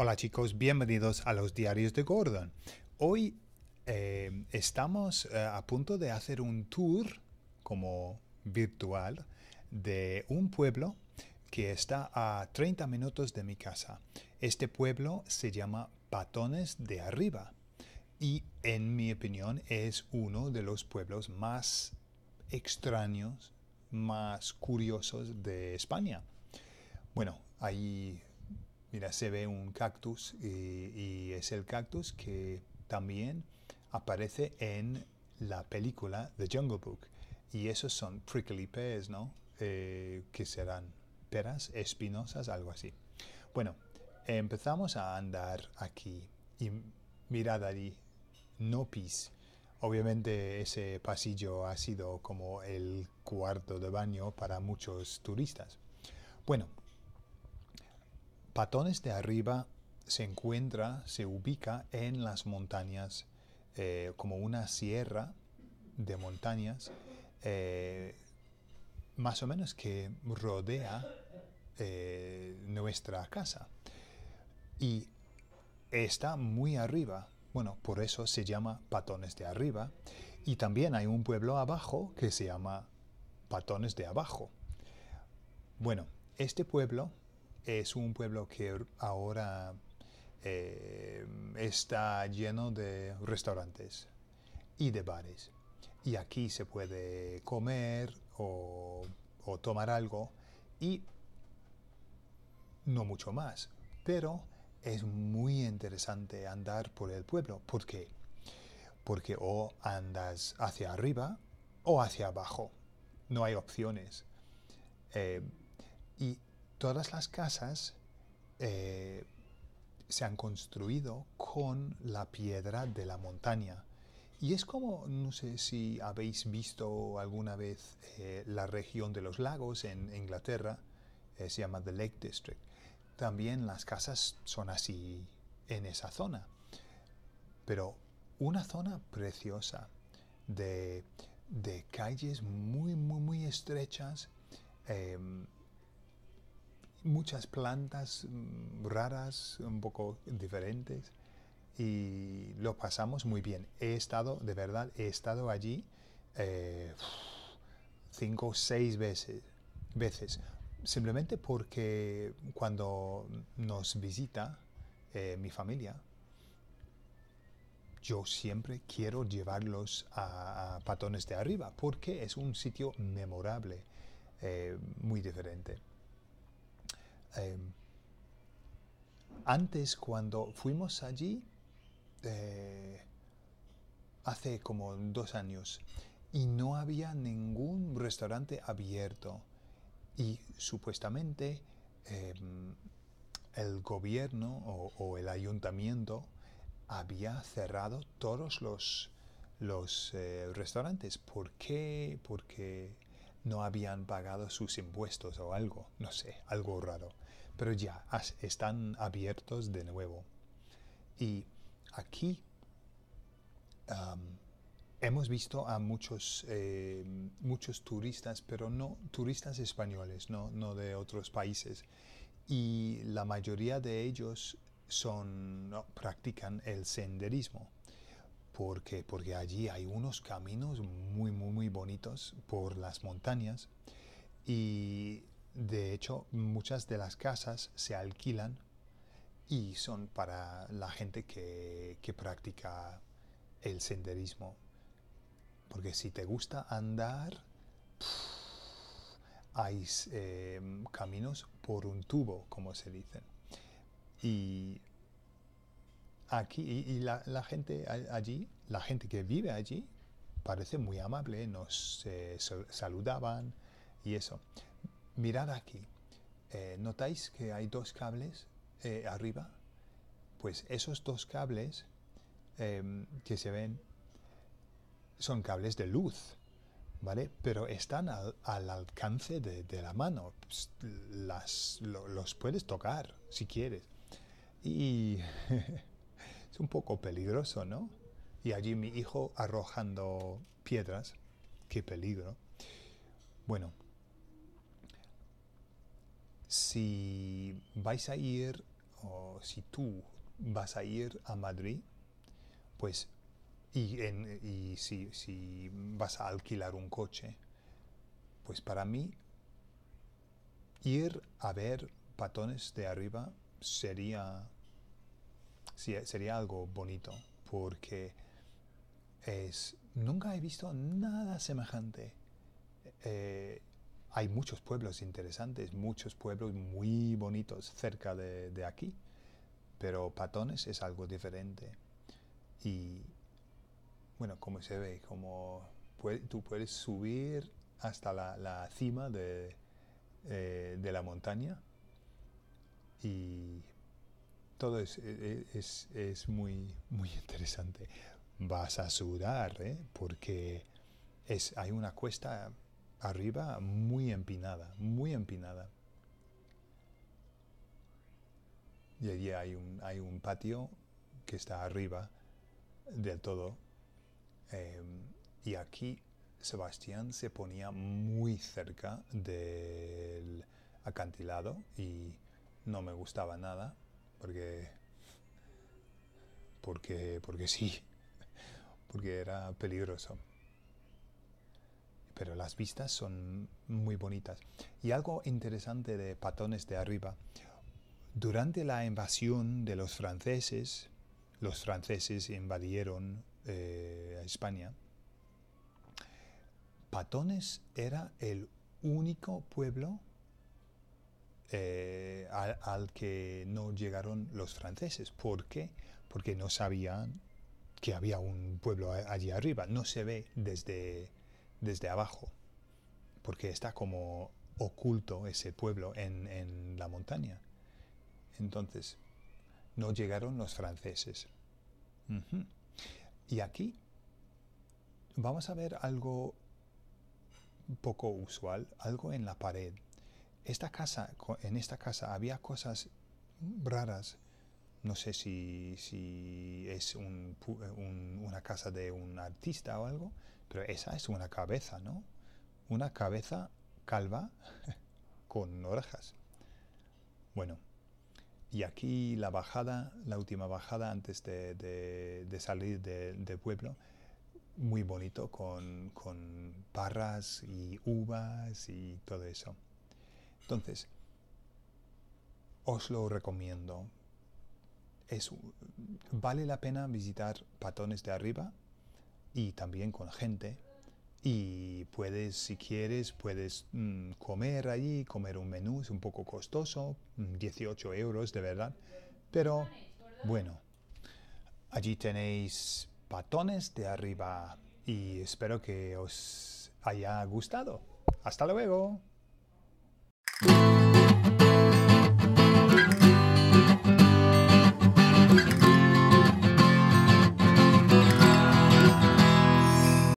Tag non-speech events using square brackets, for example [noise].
Hola chicos, bienvenidos a los diarios de Gordon. Hoy eh, estamos eh, a punto de hacer un tour como virtual de un pueblo que está a 30 minutos de mi casa. Este pueblo se llama Patones de Arriba y en mi opinión es uno de los pueblos más extraños, más curiosos de España. Bueno, hay Mira, se ve un cactus y, es el cactus que también aparece en la película The Jungle Book. Y esos son prickly pears, ¿no? Eh, que serán peras espinosas, algo así. Bueno, empezamos a andar aquí y mirad allí, no pis. Obviamente ese pasillo ha sido como el cuarto de baño para muchos turistas. Bueno, Patones de Arriba se encuentra, se ubica en las montañas, eh, como una sierra de montañas, eh, más o menos que rodea eh, nuestra casa. Y está muy arriba, bueno, por eso se llama Patones de Arriba. Y también hay un pueblo abajo que se llama Patones de Abajo. Bueno, este pueblo es un pueblo que ahora eh, está lleno de restaurantes y de bares. Y aquí se puede comer o, tomar algo y no mucho más. Pero es muy interesante andar por el pueblo. ¿Por qué? Porque o andas hacia arriba o hacia abajo. No hay opciones. Eh, y todas las casas eh, se han construido con la piedra de la montaña. Y es como, no sé si habéis visto alguna vez eh, la región de los lagos en Inglaterra, eh, se llama The Lake District. También las casas son así en esa zona. Pero una zona preciosa de, calles muy, muy, muy estrechas. Em, muchas plantas mm, raras, un poco diferentes, y lo pasamos muy bien. He estado, de verdad, he estado allí eh, cinco o seis veces, veces, simplemente porque cuando nos visita eh, mi familia, yo siempre quiero llevarlos a, Patones de Arriba porque es un sitio memorable, eh, muy diferente. Em, antes cuando fuimos allí, eh, hace como dos años, y no había ningún restaurante abierto. Y supuestamente em, el gobierno o, el ayuntamiento había cerrado todos los, los eh, restaurantes. ¿Por qué? Porque no habían pagado sus impuestos o algo, no sé, algo raro. Pero ya están abiertos de nuevo. Y aquí hemos visto a muchos, eh, muchos turistas, pero no turistas españoles, no, no de otros países. Y la mayoría de ellos son, practican el senderismo porque, porque allí hay unos caminos muy, muy, muy bonitos por las montañas y de hecho muchas de las casas se alquilan y son para la gente que, practica el senderismo. Porque si te gusta andar, hay eh, caminos por un tubo, como se dicen. Y aquí y, la, gente allí, la gente que vive allí, parece muy amable, nos saludaban y eso. Mirad aquí, eh, ¿notáis que hay dos cables eh, arriba? Pues esos dos cables em, que se ven son cables de luz, ¿vale? Pero están al, alcance de, la mano, las, los puedes tocar si quieres. Y [laughs] un poco peligroso, ¿no? Y allí mi hijo arrojando piedras, qué peligro. Bueno, si vais a ir, o si tú vas a ir a Madrid, pues, y, si, si vas a alquilar un coche, pues para mí ir a ver patones de arriba sería sería algo bonito porque es, nunca he visto nada semejante. Eh, hay muchos pueblos interesantes, muchos pueblos muy bonitos cerca de, aquí, pero Patones es algo diferente. Y bueno, como se ve, como tú puedes subir hasta la, cima de, eh, de la montaña y todo eh, eh, es, muy, muy interesante. Vas a sudar, ¿eh? porque hay una cuesta arriba muy empinada, muy empinada. Y allí hay un, hay un patio que está arriba del todo. Em, y aquí Sebastián se ponía muy cerca del acantilado y no me gustaba nada porque, porque, sí, porque era peligroso. Pero las vistas son muy bonitas. Y algo interesante de Patones de Arriba, durante la invasión de los franceses, los franceses invadieron eh, España, Patones era el único pueblo eh, al, que no llegaron los franceses. ¿Por qué? Porque no sabían que había un pueblo allí arriba. No se ve desde, desde abajo, porque está como oculto ese pueblo en, la montaña. Entonces, no llegaron los franceses. Y aquí vamos a ver algo poco usual, algo en la pared esta casa, en esta casa había cosas raras. No sé si, es una casa de un artista o algo, pero esa es una cabeza, ¿no? Una cabeza calva [laughs] con orejas. Bueno, y aquí la bajada, la última bajada antes de, salir del pueblo, muy bonito con parras y uvas y todo eso. Entonces, os lo recomiendo. vale la pena visitar Patones de Arriba y también con gente. Y puedes, si quieres, puedes mm, comer allí, comer un menú, es un poco costoso, 18 mm, euros de verdad. Pero bueno, allí tenéis Patones de Arriba y espero que os haya gustado. Hasta luego.